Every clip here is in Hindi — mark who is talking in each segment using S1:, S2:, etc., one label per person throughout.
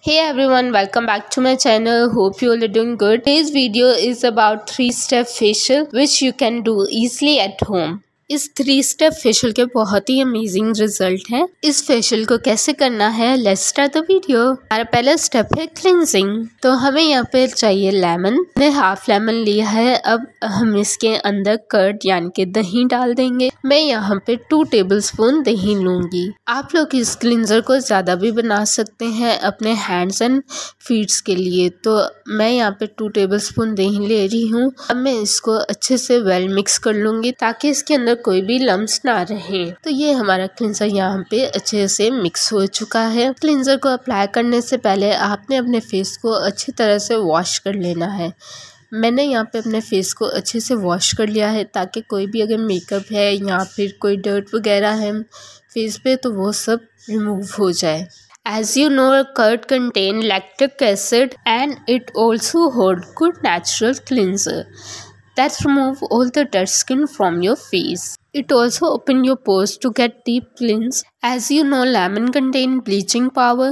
S1: hey everyone welcome back to my channel hope you all are doing good today's video is about three step facial which you can do easily at home इस थ्री स्टेप फेशियल के बहुत ही अमेजिंग रिजल्ट हैं इस फेशियल को कैसे करना है लेट्स स्टार्ट द वीडियो हमारा पहला स्टेप है क्लिनजिंग तो हमें यहाँ पे चाहिए लेमन मैं हाफ लेमन लिया है अब हम इसके अंदर कर्ड यानी कि दही डाल देंगे मैं यहाँ पे टू टेबल स्पून दही लूंगी आप लोग इस क्लिनजर को ज़्यादा भी बना सकते हैं अपने हैंड्स एंड फीट्स के लिए तो मैं यहाँ पे टू टेबल स्पून दही ले रही हूँ अब मैं इसको अच्छे से वेल मिक्स कर लूंगी ताकि इसके अंदर कोई भी लम्ब ना रहे तो ये हमारा क्लिनजर यहाँ पे अच्छे से मिक्स हो चुका है क्लिनजर को अप्लाई करने से पहले आपने अपने फेस को अच्छी तरह से वॉश कर लेना है मैंने यहाँ पे अपने फेस को अच्छे से वॉश कर लिया है ताकि कोई भी अगर मेकअप है या फिर कोई डर्ट वगैरह है फेस पे तो वो सब रिमूव हो जाए As you know, curd contain lactic acid and it also hold good natural cleanser. that remove all the dead skin from your face. It also open your pores to get deep cleanse. As you know lemon contain bleaching power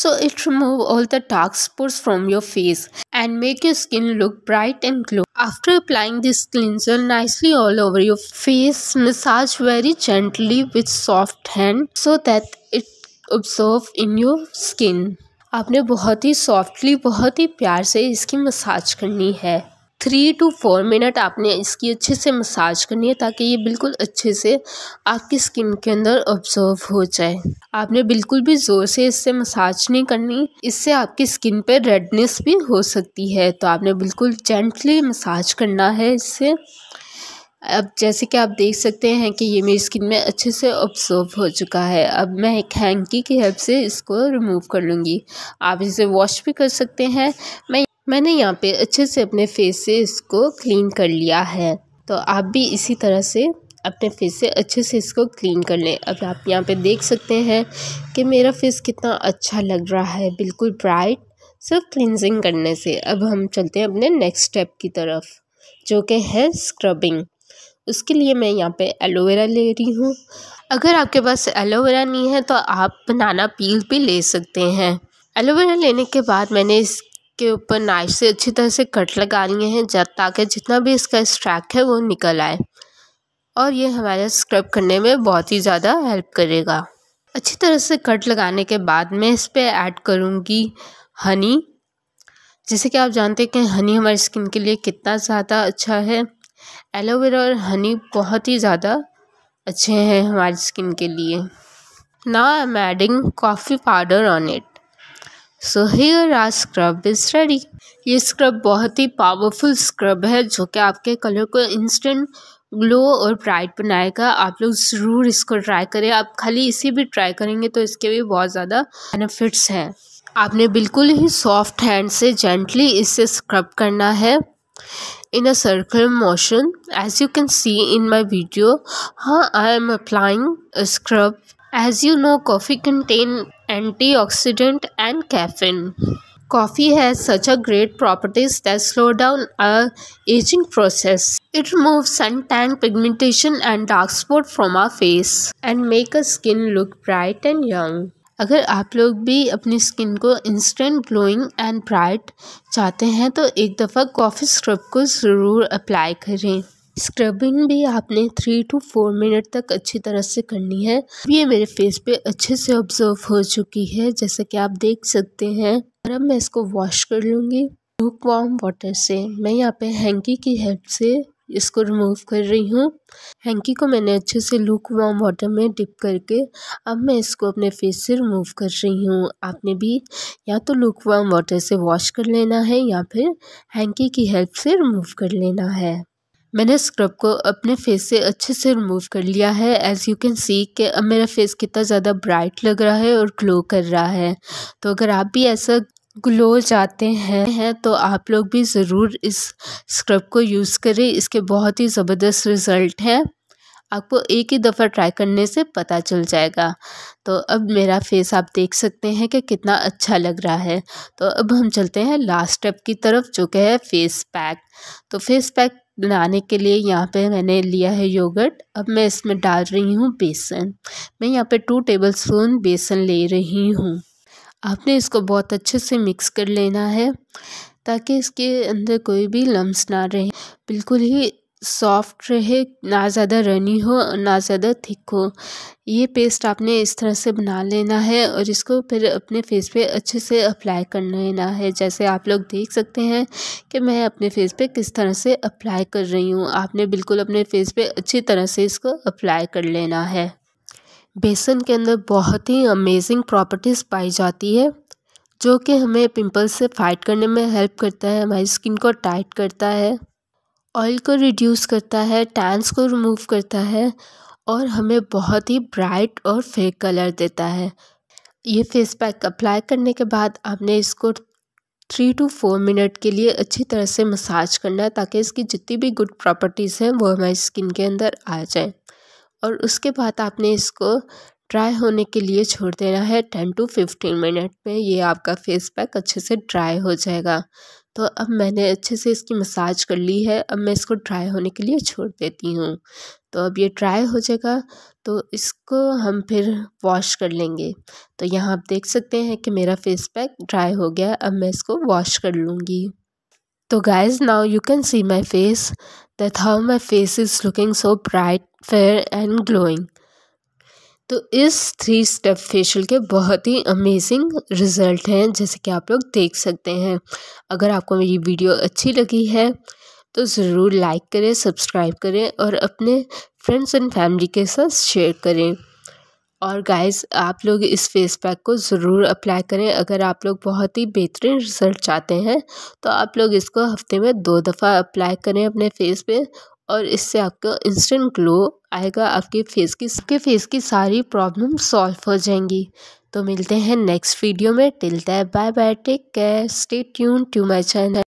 S1: so it remove all the dark spots from your face and make your skin look bright and glow. After applying this cleanser nicely all over your face, massage very gently with soft hand so that it absorb in your skin. आपने बहुत ही सॉफ्टली बहुत ही प्यार से इसकी मसाज करनी है थ्री टू फोर मिनट आपने इसकी अच्छे से मसाज करनी है ताकि ये बिल्कुल अच्छे से आपकी स्किन के अंदर ऑब्जर्व हो जाए आपने बिल्कुल भी ज़ोर से इससे मसाज नहीं करनी इससे आपकी स्किन पे रेडनेस भी हो सकती है तो आपने बिल्कुल जेंटली मसाज करना है इससे अब जैसे कि आप देख सकते हैं कि ये मेरी स्किन में अच्छे से ऑब्जर्व हो चुका है अब मैं एक हैंकी की हेल्प से इसको रिमूव कर लूँगी आप इसे वॉश भी कर सकते हैं मैं मैंने यहाँ पे अच्छे से अपने फेस से इसको क्लीन कर लिया है तो आप भी इसी तरह से अपने फेस से अच्छे से इसको क्लीन कर लें अब आप यहाँ पे देख सकते हैं कि मेरा फेस कितना अच्छा लग रहा है बिल्कुल ब्राइट सिर्फ क्लिनजिंग करने से अब हम चलते हैं अपने नेक्स्ट स्टेप की तरफ जो कि है स्क्रबिंग उसके लिए मैं यहाँ पे एलोवेरा ले रही हूँ अगर आपके पास एलोवेरा नहीं है तो आप बनाना पील भी ले सकते हैं एलोवेरा लेने के बाद मैंने इस के ऊपर नाइफ से अच्छी तरह से कट लगा लिए हैं जब ताकि जितना भी इसका स्ट्रैक है वो निकल आए और ये हमारे स्क्रब करने में बहुत ही ज़्यादा हेल्प करेगा अच्छी तरह से कट लगाने के बाद मैं इस पर ऐड करूँगी हनी जैसे कि आप जानते हैं कि हनी हमारी स्किन के लिए कितना ज़्यादा अच्छा है एलोवेरा और हनी बहुत ही ज़्यादा अच्छे हैं हमारी स्किन के लिए ना I am adding coffee powder on it so here our scrub is ready ये स्क्रब बहुत ही पावरफुल स्क्रब है जो कि आपके कलर को इंस्टेंट ग्लो और ब्राइट बनाएगा आप लोग ज़रूर इसको ट्राई करें आप खाली इसे भी ट्राई करेंगे तो इसके भी बहुत ज़्यादा बेनिफिट्स हैं आपने बिल्कुल ही सॉफ्ट हैंड से जेंटली इसे स्क्रब करना है in a circle motion as you can see in my video हाँ I am applying scrub as you know coffee contain antioxidant and caffeine. Coffee has such a great properties that slow down a aging process. It removes sun tan, pigmentation and dark spot from our face and make our skin look bright and young. अगर आप लोग भी अपनी स्किन को इंस्टेंट ग्लोइंग एंड ब्राइट चाहते हैं तो एक दफ़ा कॉफ़ी स्क्रब को ज़रूर अप्लाई करें स्क्रबिंग भी आपने थ्री टू फोर मिनट तक अच्छी तरह से करनी है ये मेरे फेस पे अच्छे से ऑब्जर्व हो चुकी है जैसा कि आप देख सकते हैं और अब मैं इसको वॉश कर लूँगी लूक वार्म वाटर से मैं यहाँ पे हैंकी की हेल्प से इसको रिमूव कर रही हूँ हैंकी को मैंने अच्छे से लूक वार्म वाटर में डिप करके अब मैं इसको अपने फेस से रिमूव कर रही हूँ आपने भी या तो लूक वार्म वाटर से वॉश कर लेना है या फिर हैंकी की हेल्प से रिमूव कर लेना है मैंने स्क्रब को अपने फेस से अच्छे से रिमूव कर लिया है एज़ यू कैन सी कि अब मेरा फेस कितना ज़्यादा ब्राइट लग रहा है और ग्लो कर रहा है तो अगर आप भी ऐसा ग्लो जाते हैं हैं तो आप लोग भी ज़रूर इस स्क्रब को यूज़ करें इसके बहुत ही ज़बरदस्त रिज़ल्ट हैं आपको एक ही दफ़ा ट्राई करने से पता चल जाएगा तो अब मेरा फेस आप देख सकते हैं कि कितना अच्छा लग रहा है तो अब हम चलते हैं लास्ट स्टेप की तरफ जो कि है फेस पैक तो फेस पैक बनाने के लिए यहाँ पे मैंने लिया है योगर्ट अब मैं इसमें डाल रही हूँ बेसन मैं यहाँ पे टू टेबल स्पून बेसन ले रही हूँ आपने इसको बहुत अच्छे से मिक्स कर लेना है ताकि इसके अंदर कोई भी लम्स ना रहे बिल्कुल ही सॉफ्ट रहे ना ज़्यादा रनी हो ना ज़्यादा थिक हो ये पेस्ट आपने इस तरह से बना लेना है और इसको फिर अपने फेस पे अच्छे से अप्लाई कर लेना है जैसे आप लोग देख सकते हैं कि मैं अपने फेस पे किस तरह से अप्लाई कर रही हूँ आपने बिल्कुल अपने फेस पे अच्छी तरह से इसको अप्लाई कर लेना है बेसन के अंदर बहुत ही अमेजिंग प्रॉपर्टीज़ पाई जाती है जो कि हमें पिम्पल्स से फाइट करने में हेल्प करता है हमारी स्किन को टाइट करता है ऑयल को रिड्यूस करता है टैंस को रिमूव करता है और हमें बहुत ही ब्राइट और फेक कलर देता है ये फेस पैक अप्लाई करने के बाद आपने इसको थ्री टू फोर मिनट के लिए अच्छी तरह से मसाज करना है ताकि इसकी जितनी भी गुड प्रॉपर्टीज़ हैं वो हमारी स्किन के अंदर आ जाए और उसके बाद आपने इसको ड्राई होने के लिए छोड़ देना है टेन टू फिफ्टीन मिनट में ये आपका फेस पैक अच्छे से ड्राई हो जाएगा तो अब मैंने अच्छे से इसकी मसाज कर ली है अब मैं इसको ड्राई होने के लिए छोड़ देती हूँ तो अब ये ड्राई हो जाएगा तो इसको हम फिर वॉश कर लेंगे तो यहाँ आप देख सकते हैं कि मेरा फेस पैक ड्राई हो गया अब मैं इसको वॉश कर लूँगी तो guys now you can see my face that how my face is looking so bright fair and glowing तो इस थ्री स्टेप फेशियल के बहुत ही अमेजिंग रिज़ल्ट हैं जैसे कि आप लोग देख सकते हैं अगर आपको मेरी वीडियो अच्छी लगी है तो ज़रूर लाइक करें सब्सक्राइब करें और अपने फ्रेंड्स एंड फैमिली के साथ शेयर करें और गाइस आप लोग इस फेस पैक को ज़रूर अप्लाई करें अगर आप लोग बहुत ही बेहतरीन रिजल्ट चाहते हैं तो आप लोग इसको हफ्ते में दो दफ़ा अप्लाई करें अपने फेस पे और इससे आपका इंस्टेंट ग्लो आएगा आपके फेस की आपके फेस की सारी प्रॉब्लम सॉल्व हो जाएंगी तो मिलते हैं नेक्स्ट वीडियो में टिलता है bye bye take care stay tune to my channel